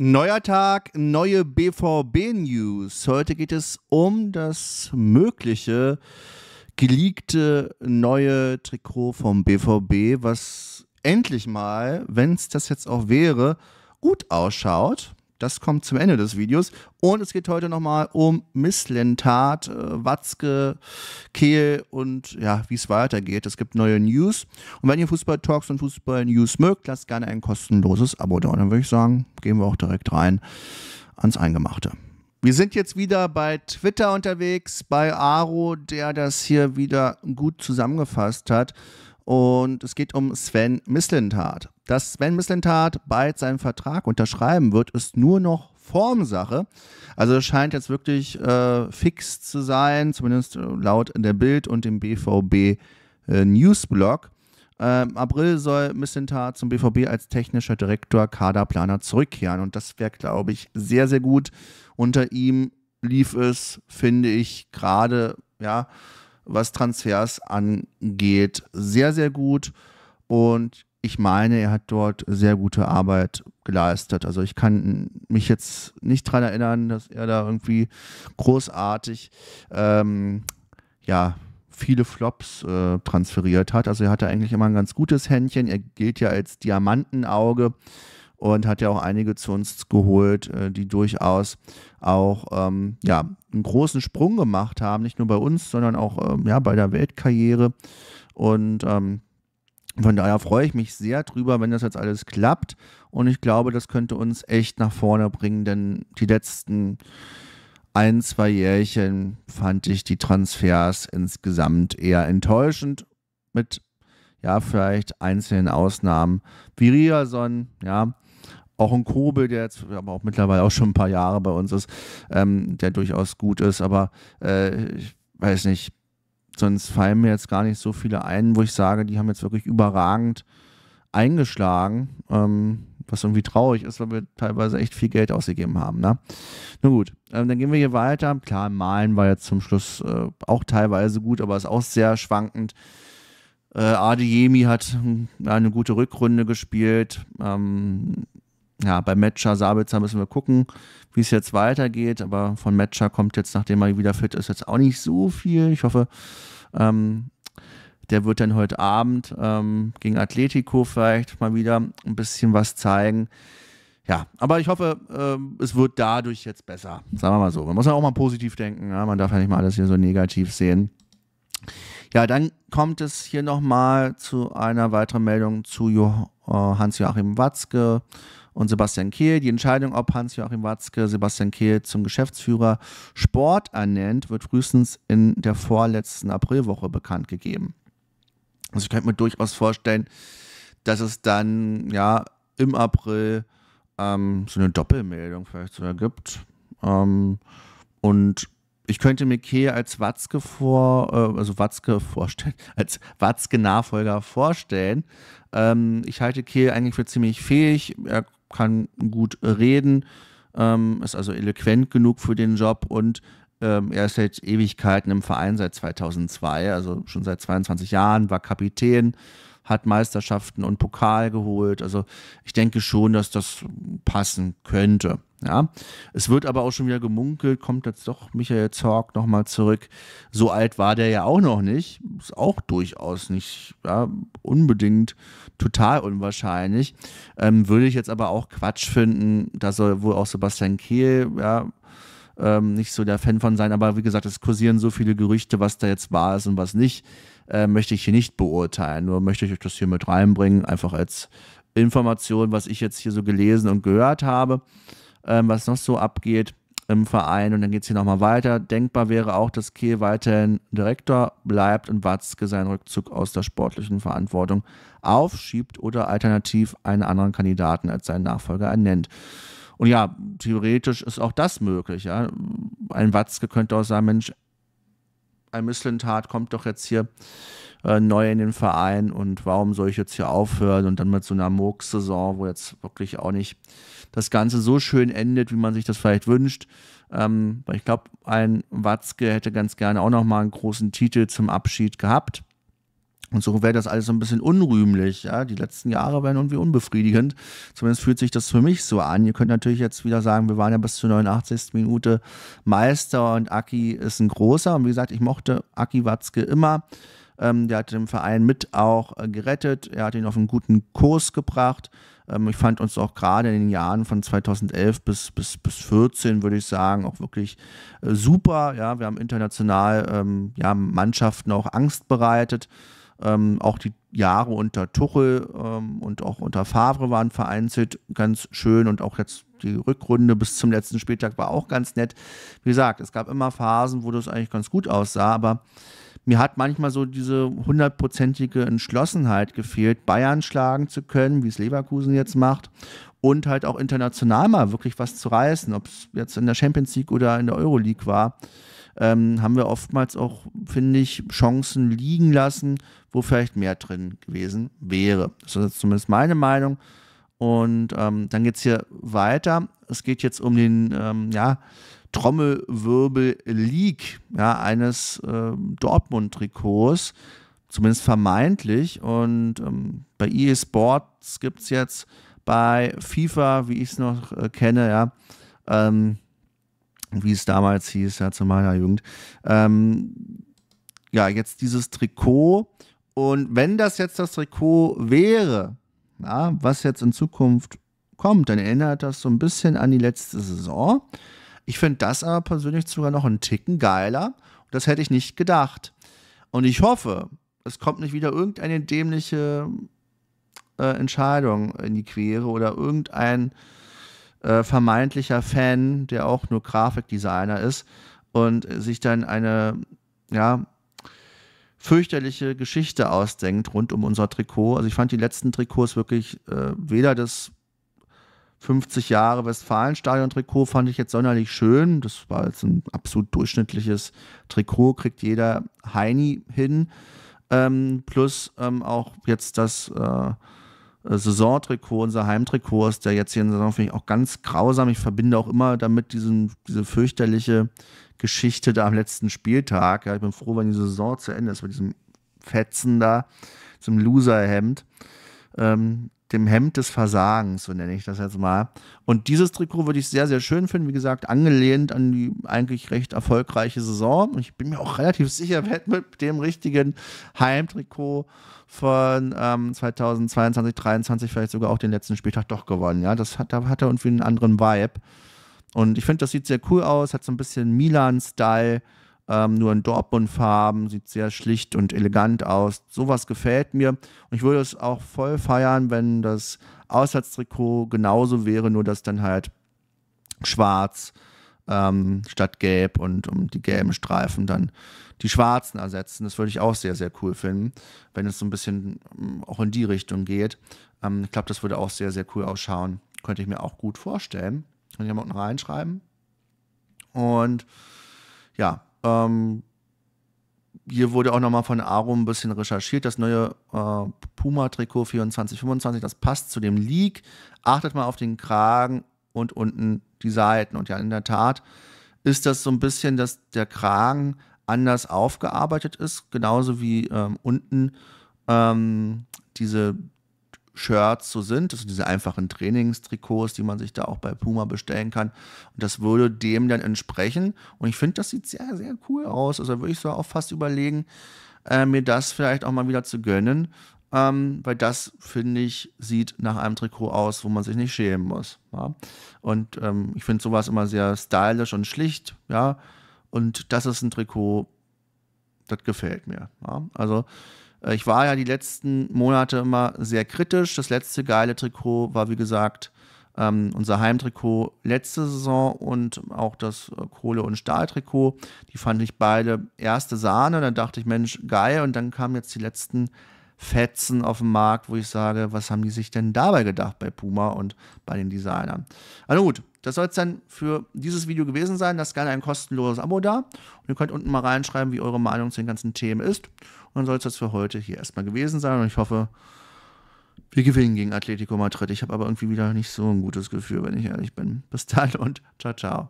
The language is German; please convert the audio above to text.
Neuer Tag, neue BVB-News. Heute geht es um das mögliche geleakte neue Trikot vom BVB, was endlich mal, wenn es das jetzt auch wäre, gut ausschaut das kommt zum Ende des Videos. Und es geht heute nochmal um Miss Lentat, äh, Watzke, Kehl und ja, wie es weitergeht. Es gibt neue News. Und wenn ihr Fußball-Talks und Fußball-News mögt, lasst gerne ein kostenloses Abo da. Und dann würde ich sagen, gehen wir auch direkt rein ans Eingemachte. Wir sind jetzt wieder bei Twitter unterwegs, bei Aro, der das hier wieder gut zusammengefasst hat. Und es geht um Sven Mislintat. Dass Sven Mislintat bald seinen Vertrag unterschreiben wird, ist nur noch Formsache. Also es scheint jetzt wirklich äh, fix zu sein, zumindest äh, laut der Bild und dem BVB äh, Newsblog. Ähm, April soll Missentat zum BVB als technischer Direktor, Kaderplaner zurückkehren. Und das wäre, glaube ich, sehr, sehr gut. Unter ihm lief es, finde ich, gerade, ja, was Transfers angeht, sehr, sehr gut. Und ich meine, er hat dort sehr gute Arbeit geleistet. Also ich kann mich jetzt nicht daran erinnern, dass er da irgendwie großartig ähm, ja, viele Flops äh, transferiert hat. Also er hatte eigentlich immer ein ganz gutes Händchen. Er gilt ja als Diamantenauge und hat ja auch einige zu uns geholt, äh, die durchaus auch ähm, ja, einen großen Sprung gemacht haben, nicht nur bei uns, sondern auch ähm, ja, bei der Weltkarriere. Und ähm, von daher freue ich mich sehr drüber, wenn das jetzt alles klappt. Und ich glaube, das könnte uns echt nach vorne bringen, denn die letzten ein, zwei Jährchen fand ich die Transfers insgesamt eher enttäuschend mit ja, vielleicht einzelnen Ausnahmen wie Riason, ja, auch ein Kobel, der jetzt aber auch mittlerweile auch schon ein paar Jahre bei uns ist, ähm, der durchaus gut ist, aber äh, ich weiß nicht, sonst fallen mir jetzt gar nicht so viele ein, wo ich sage, die haben jetzt wirklich überragend eingeschlagen, ähm, was irgendwie traurig ist, weil wir teilweise echt viel Geld ausgegeben haben. Ne? Na gut, ähm, dann gehen wir hier weiter. Klar, Malen war jetzt zum Schluss äh, auch teilweise gut, aber ist auch sehr schwankend. Äh, Adeyemi hat hm, eine gute Rückrunde gespielt. Ähm, ja, bei Matcher Sabitzer müssen wir gucken, wie es jetzt weitergeht. Aber von Matcher kommt jetzt, nachdem er wieder fit ist, jetzt auch nicht so viel. Ich hoffe, ähm, der wird dann heute Abend ähm, gegen Atletico vielleicht mal wieder ein bisschen was zeigen. Ja, aber ich hoffe, äh, es wird dadurch jetzt besser. Sagen wir mal so. Man muss ja auch mal positiv denken. Ja? Ne? Man darf ja nicht mal alles hier so negativ sehen. Ja, dann kommt es hier nochmal zu einer weiteren Meldung zu jo äh, Hans-Joachim Watzke und Sebastian Kehl. Die Entscheidung, ob Hans-Joachim Watzke Sebastian Kehl zum Geschäftsführer Sport ernennt, wird frühestens in der vorletzten Aprilwoche bekannt gegeben. Also ich könnte mir durchaus vorstellen, dass es dann ja im April ähm, so eine Doppelmeldung vielleicht sogar gibt. Ähm, und ich könnte mir Kehl als Watzke vor, äh, also Watzke vorstellen, als Watzke-Nachfolger vorstellen. Ähm, ich halte Kehl eigentlich für ziemlich fähig. Er kann gut äh, reden, ähm, ist also eloquent genug für den Job und ähm, er ist seit Ewigkeiten im Verein seit 2002, also schon seit 22 Jahren, war Kapitän, hat Meisterschaften und Pokal geholt. Also ich denke schon, dass das passen könnte. Ja, es wird aber auch schon wieder gemunkelt, kommt jetzt doch Michael Zorg nochmal zurück. So alt war der ja auch noch nicht. Ist auch durchaus nicht ja, unbedingt total unwahrscheinlich. Ähm, würde ich jetzt aber auch Quatsch finden. Da soll wohl auch Sebastian Kehl, ja, ähm, nicht so der Fan von sein, aber wie gesagt, es kursieren so viele Gerüchte, was da jetzt wahr ist und was nicht, äh, möchte ich hier nicht beurteilen. Nur möchte ich euch das hier mit reinbringen, einfach als Information, was ich jetzt hier so gelesen und gehört habe, ähm, was noch so abgeht im Verein. Und dann geht es hier nochmal weiter. Denkbar wäre auch, dass Kehl weiterhin Direktor bleibt und Watzke seinen Rückzug aus der sportlichen Verantwortung aufschiebt oder alternativ einen anderen Kandidaten als seinen Nachfolger ernennt. Und ja, theoretisch ist auch das möglich. Ja. Ein Watzke könnte auch sagen, Mensch, ein Misslentart kommt doch jetzt hier äh, neu in den Verein und warum soll ich jetzt hier aufhören und dann mit so einer Murks-Saison, wo jetzt wirklich auch nicht das Ganze so schön endet, wie man sich das vielleicht wünscht. Ähm, weil ich glaube, ein Watzke hätte ganz gerne auch nochmal einen großen Titel zum Abschied gehabt. Und so wäre das alles so ein bisschen unrühmlich. Ja? Die letzten Jahre wären irgendwie unbefriedigend. Zumindest fühlt sich das für mich so an. Ihr könnt natürlich jetzt wieder sagen, wir waren ja bis zur 89. Minute Meister und Aki ist ein großer. Und wie gesagt, ich mochte Aki Watzke immer. Ähm, der hat den Verein mit auch äh, gerettet. Er hat ihn auf einen guten Kurs gebracht. Ähm, ich fand uns auch gerade in den Jahren von 2011 bis, bis, bis 14, würde ich sagen, auch wirklich äh, super. Ja, wir haben international ähm, ja, Mannschaften auch Angst bereitet. Ähm, auch die Jahre unter Tuchel ähm, und auch unter Favre waren vereinzelt ganz schön und auch jetzt die Rückrunde bis zum letzten Spieltag war auch ganz nett. Wie gesagt, es gab immer Phasen, wo das eigentlich ganz gut aussah, aber mir hat manchmal so diese hundertprozentige Entschlossenheit gefehlt, Bayern schlagen zu können, wie es Leverkusen jetzt macht, und halt auch international mal wirklich was zu reißen, ob es jetzt in der Champions League oder in der Euroleague war ähm, haben wir oftmals auch, finde ich, Chancen liegen lassen, wo vielleicht mehr drin gewesen wäre. Das ist zumindest meine Meinung. Und ähm, dann geht es hier weiter. Es geht jetzt um den ähm, ja, Trommelwirbel Leak ja, eines äh, Dortmund-Trikots, zumindest vermeintlich. Und ähm, bei EA Sports gibt es jetzt bei FIFA, wie ich es noch äh, kenne, ja, ähm, wie es damals hieß, ja, zu meiner Jugend. Ähm, ja, jetzt dieses Trikot. Und wenn das jetzt das Trikot wäre, na, was jetzt in Zukunft kommt, dann erinnert das so ein bisschen an die letzte Saison. Ich finde das aber persönlich sogar noch einen Ticken geiler. Das hätte ich nicht gedacht. Und ich hoffe, es kommt nicht wieder irgendeine dämliche äh, Entscheidung in die Quere oder irgendein äh, vermeintlicher Fan, der auch nur Grafikdesigner ist und sich dann eine, ja, fürchterliche Geschichte ausdenkt rund um unser Trikot. Also ich fand die letzten Trikots wirklich äh, weder das 50 Jahre Westfalenstadion-Trikot fand ich jetzt sonderlich schön. Das war jetzt ein absolut durchschnittliches Trikot, kriegt jeder Heini hin. Ähm, plus ähm, auch jetzt das äh, äh, Saisontrikot, unser Heimtrikot ist der jetzt hier in der Saison finde ich auch ganz grausam. Ich verbinde auch immer damit diesen, diese fürchterliche Geschichte da am letzten Spieltag. Ja, ich bin froh, wenn die Saison zu Ende ist, mit diesem Fetzen da, diesem Loserhemd. Ähm, dem Hemd des Versagens, so nenne ich das jetzt mal. Und dieses Trikot würde ich sehr, sehr schön finden. Wie gesagt, angelehnt an die eigentlich recht erfolgreiche Saison. Und ich bin mir auch relativ sicher, wir hätten mit dem richtigen Heimtrikot von ähm, 2022, 2023 vielleicht sogar auch den letzten Spieltag doch gewonnen. Ja, das hat, da hat er irgendwie einen anderen Vibe. Und ich finde, das sieht sehr cool aus, hat so ein bisschen Milan-Style ähm, nur in Dortmund-Farben, sieht sehr schlicht und elegant aus. Sowas gefällt mir. Und ich würde es auch voll feiern, wenn das Auswärtstrikot genauso wäre, nur dass dann halt schwarz ähm, statt gelb und um die gelben Streifen dann die schwarzen ersetzen. Das würde ich auch sehr, sehr cool finden, wenn es so ein bisschen ähm, auch in die Richtung geht. Ähm, ich glaube, das würde auch sehr, sehr cool ausschauen. Könnte ich mir auch gut vorstellen. Kann ich mal unten reinschreiben. Und ja, ähm, hier wurde auch nochmal von Aro ein bisschen recherchiert. Das neue äh, Puma-Trikot 2425, das passt zu dem Leak. Achtet mal auf den Kragen und unten die Seiten. Und ja, in der Tat ist das so ein bisschen, dass der Kragen anders aufgearbeitet ist, genauso wie ähm, unten ähm, diese Shirts so sind, also diese einfachen Trainingstrikots, die man sich da auch bei Puma bestellen kann. Und das würde dem dann entsprechen. Und ich finde, das sieht sehr, sehr cool aus. Also würde ich so auch fast überlegen, äh, mir das vielleicht auch mal wieder zu gönnen. Ähm, weil das, finde ich, sieht nach einem Trikot aus, wo man sich nicht schämen muss. Ja? Und ähm, ich finde sowas immer sehr stylisch und schlicht, ja. Und das ist ein Trikot, das gefällt mir. Ja? Also äh, ich war ja die letzten Monate immer sehr kritisch. Das letzte geile Trikot war, wie gesagt, ähm, unser Heimtrikot letzte Saison und auch das äh, Kohle- und Stahltrikot. Die fand ich beide erste Sahne. Dann dachte ich, Mensch, geil. Und dann kamen jetzt die letzten Fetzen auf dem Markt, wo ich sage, was haben die sich denn dabei gedacht bei Puma und bei den Designern? Also gut, das soll es dann für dieses Video gewesen sein. Lasst gerne ein kostenloses Abo da. Und ihr könnt unten mal reinschreiben, wie eure Meinung zu den ganzen Themen ist. Und dann soll es das für heute hier erstmal gewesen sein. Und ich hoffe, wir gewinnen gegen Atletico Madrid. Ich habe aber irgendwie wieder nicht so ein gutes Gefühl, wenn ich ehrlich bin. Bis dann und ciao, ciao.